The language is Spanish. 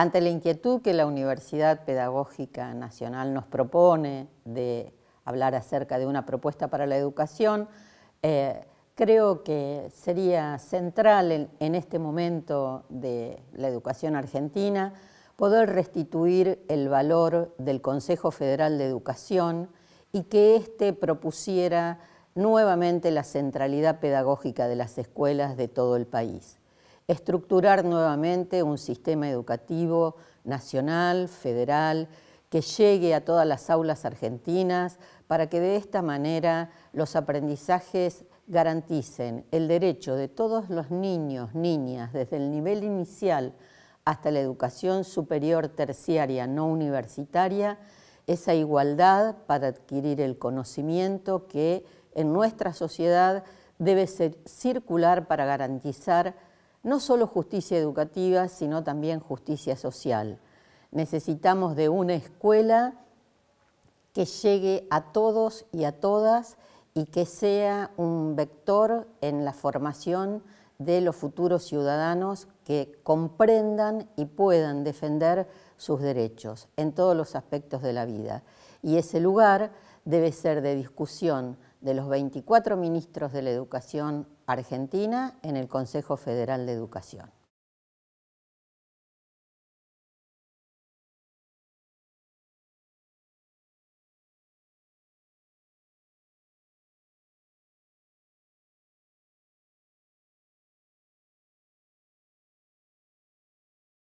Ante la inquietud que la Universidad Pedagógica Nacional nos propone de hablar acerca de una propuesta para la educación, eh, creo que sería central en, en, este momento de la educación argentina poder restituir el valor del Consejo Federal de Educación y que éste propusiera nuevamente la centralidad pedagógica de las escuelas de todo el país estructurar nuevamente un sistema educativo nacional, federal, que llegue a todas las aulas argentinas para que de esta manera los aprendizajes garanticen el derecho de todos los niños, niñas, desde el nivel inicial hasta la educación superior terciaria no universitaria, esa igualdad para adquirir el conocimiento que en nuestra sociedad debe ser circular para garantizar no solo justicia educativa, sino también justicia social. Necesitamos de una escuela que llegue a todos y a todas y que sea un vector en la formación de los futuros ciudadanos que comprendan y puedan defender sus derechos en todos los aspectos de la vida. Y ese lugar debe ser de discusión de los 24 ministros de la Educación Argentina en el Consejo Federal de Educación.